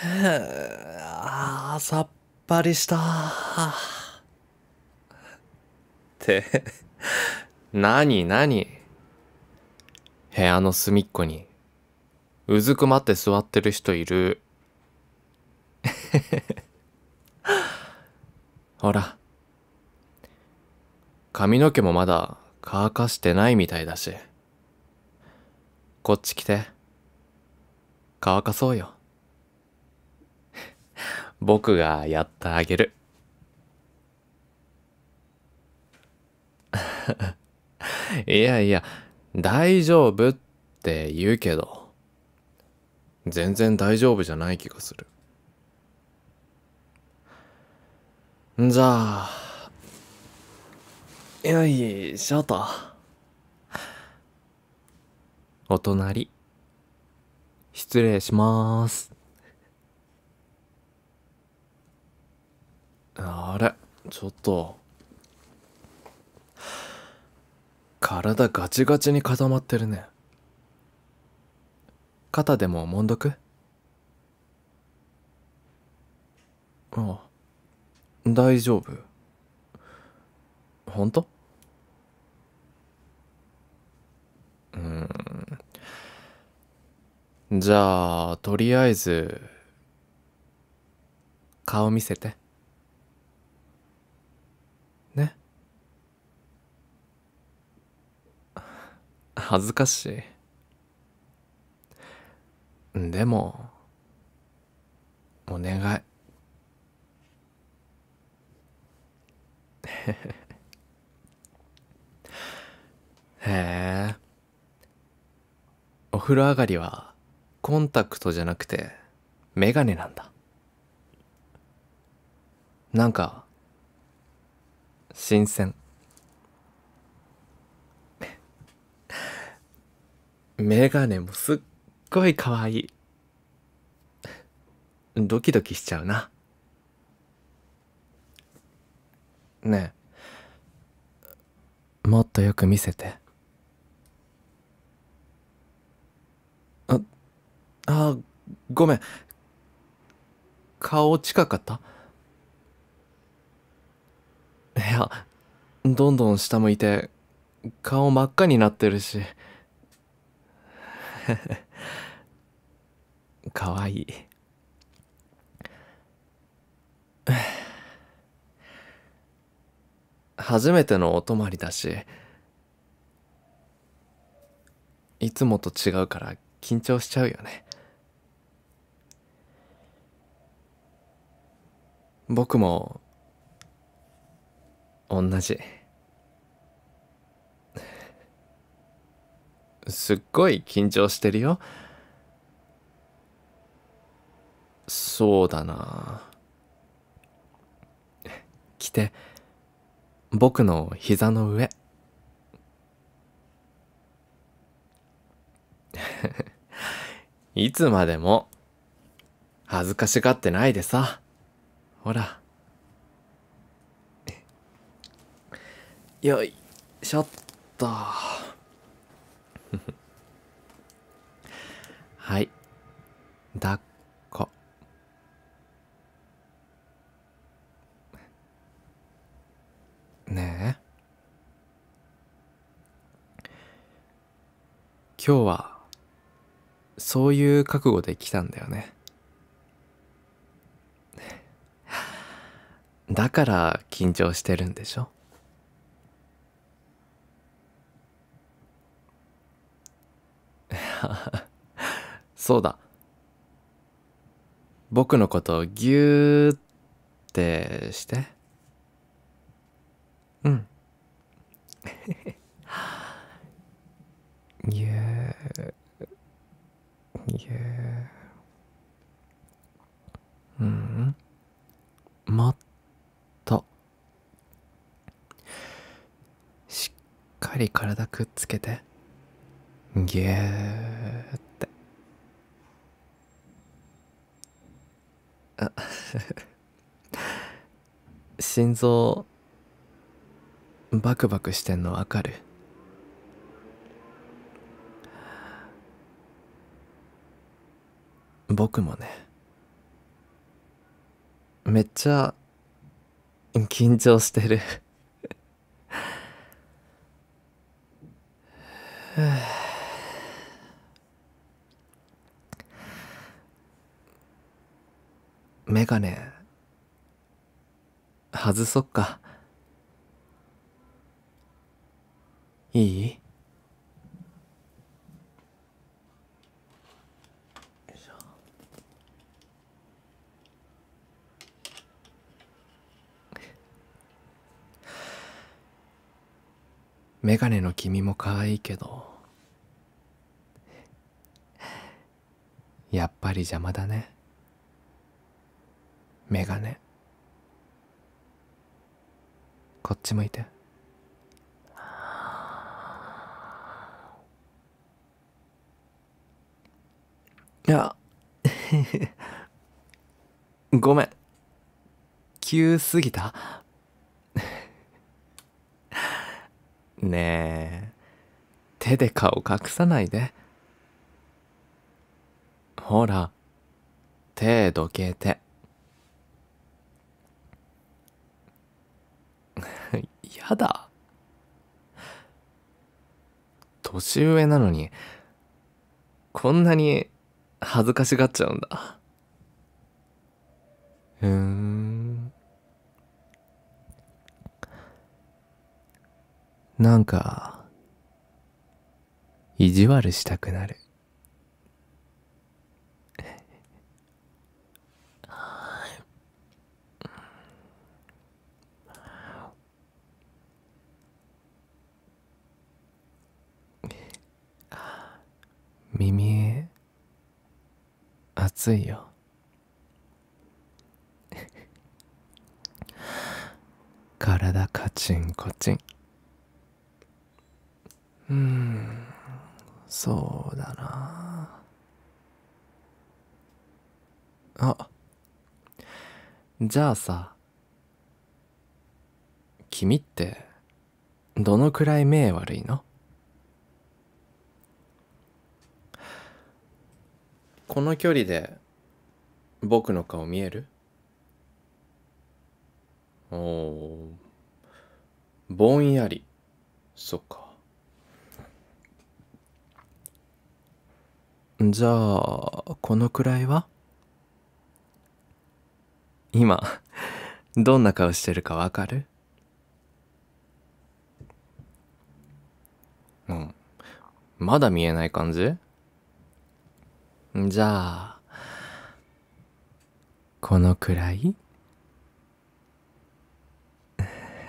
ああ、さっぱりした。って、なになに部屋の隅っこに、うずくまって座ってる人いる。ほら。髪の毛もまだ乾かしてないみたいだし。こっち来て。乾かそうよ。僕がやってあげる。いやいや、大丈夫って言うけど、全然大丈夫じゃない気がする。じゃあ、よいしょと。お隣、失礼します。あれちょっと体ガチガチに固まってるね肩でももんどくああ大丈夫本当うんじゃあとりあえず顔見せて。恥ずかしい。でも、お願い。へえ。お風呂上がりは、コンタクトじゃなくて、メガネなんだ。なんか、新鮮。メガネもすっごいかわいい。ドキドキしちゃうな。ねえ、もっとよく見せて。あ、あ、ごめん。顔近かったいや、どんどん下向いて、顔真っ赤になってるし。か わいい初めてのお泊まりだしいつもと違うから緊張しちゃうよね僕も同じ。すっごい緊張してるよ。そうだな。来て、僕の膝の上。いつまでも恥ずかしがってないでさ。ほら。よいしょっと。はい。だっこ。ねえ。今日は、そういう覚悟で来たんだよね。だから緊張してるんでしょ そうだ。僕のことをぎゅーってして。うん。ぎ ゅー。ぎゅー。うん。もっと。しっかり体くっつけて。ぎゅーってあ 心臓バクバクしてんのわかる僕もねめっちゃ緊張してるメガネ、外そっか。いいメガネの君も可愛いけど、やっぱり邪魔だね。メガネこっち向いていや ごめん急すぎた ねえ手で顔隠さないでほら手どけて。やだ。年上なのに、こんなに恥ずかしがっちゃうんだ。うーん。なんか、意地悪したくなる。耳熱いよ 体カチンコチンうんそうだなあじゃあさ君ってどのくらい目悪いのこの距離で僕の顔見えるおおぼんやりそっかじゃあこのくらいは今どんな顔してるかわかるうんまだ見えない感じじゃあこのくらい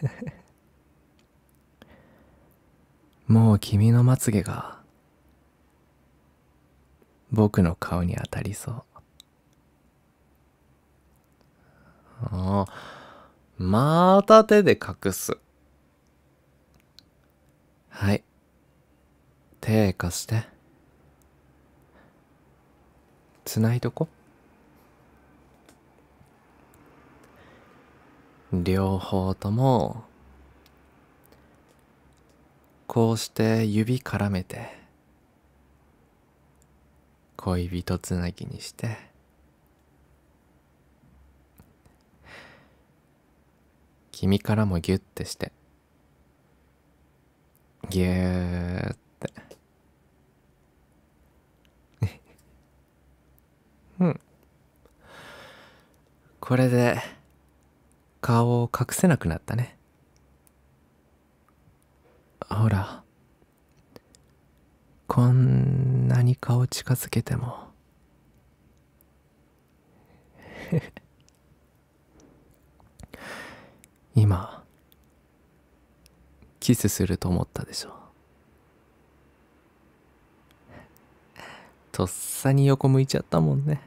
もう君のまつげが僕の顔に当たりそうああまた手で隠すはい手貸してつないどこ両方ともこうして指絡めて恋人つなぎにして君からもギュッてしてギューッうんこれで顔を隠せなくなったねほらこんなに顔近づけても 今キスすると思ったでしょとっさに横向いちゃったもんね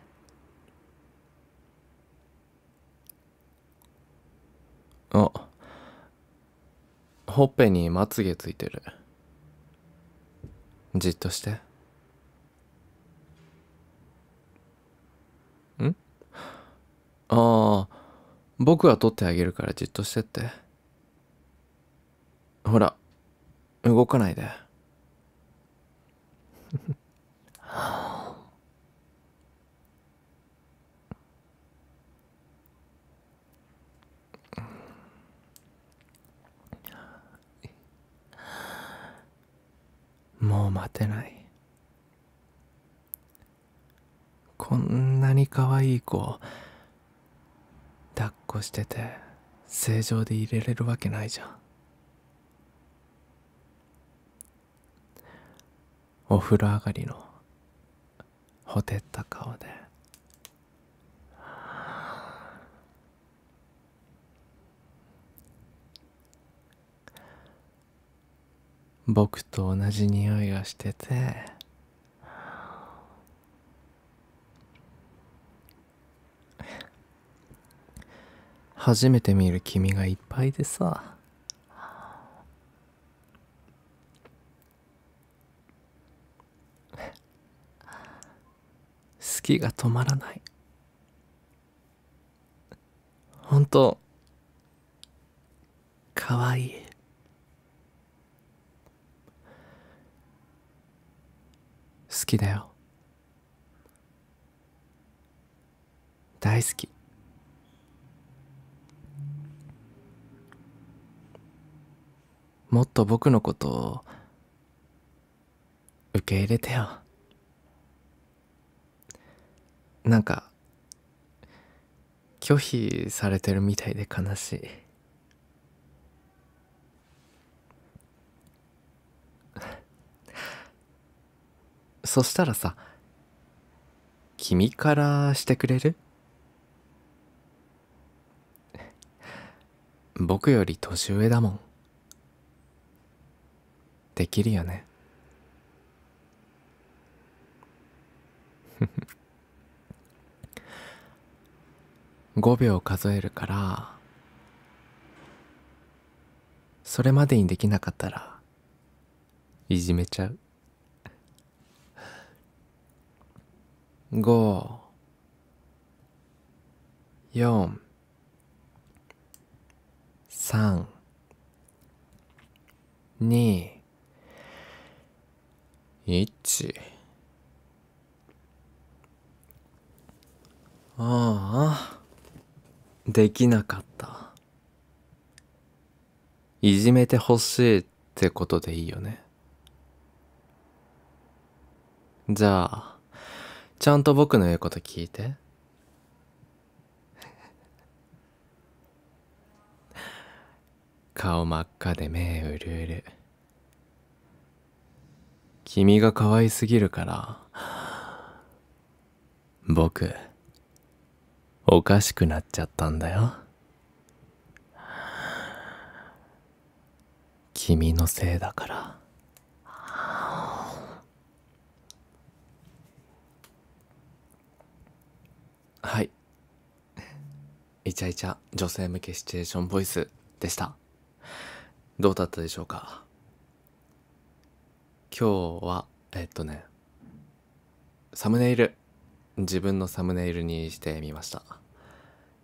あほっぺにまつげついてるじっとしてんああ僕は取ってあげるからじっとしてってほら動かないで待てないこんなに可愛い子抱っこしてて正常で入れれるわけないじゃんお風呂上がりのほてった顔で僕と同じ匂いがしてて初めて見る君がいっぱいでさ好きが止まらない本当きだよ大好きもっと僕のことを受け入れてよなんか拒否されてるみたいで悲しいそしたらさ君からしてくれる僕より年上だもんできるよね5 秒数えるからそれまでにできなかったらいじめちゃう5 4 3 2 1ああできなかったいじめてほしいってことでいいよねじゃあちゃんと僕の言うこと聞いて顔真っ赤で目うるうる君が可愛すぎるから僕おかしくなっちゃったんだよ君のせいだから。イチャイチャ女性向けシチュエーションボイスでした。どうだったでしょうか今日は、えっとね、サムネイル。自分のサムネイルにしてみました。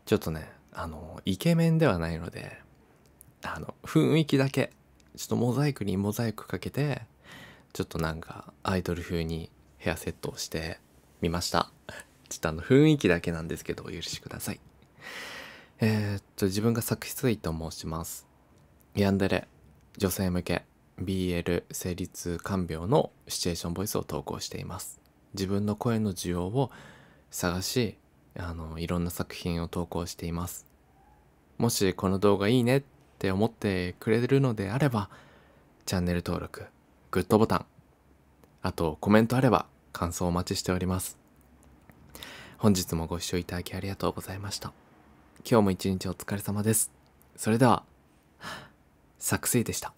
ちょっとね、あの、イケメンではないので、あの、雰囲気だけ、ちょっとモザイクにモザイクかけて、ちょっとなんかアイドル風にヘアセットをしてみました。ちょっとあの雰囲気だけなんですけどお許しください。えー、っと、自分が作詞いと申します。ヤンデレ、女性向け、BL 生理痛看病のシチュエーションボイスを投稿しています。自分の声の需要を探し、あの、いろんな作品を投稿しています。もしこの動画いいねって思ってくれるのであれば、チャンネル登録、グッドボタン、あとコメントあれば感想お待ちしております。本日もご視聴いただきありがとうございました。今日も一日お疲れ様です。それでは、作成でした。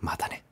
またね。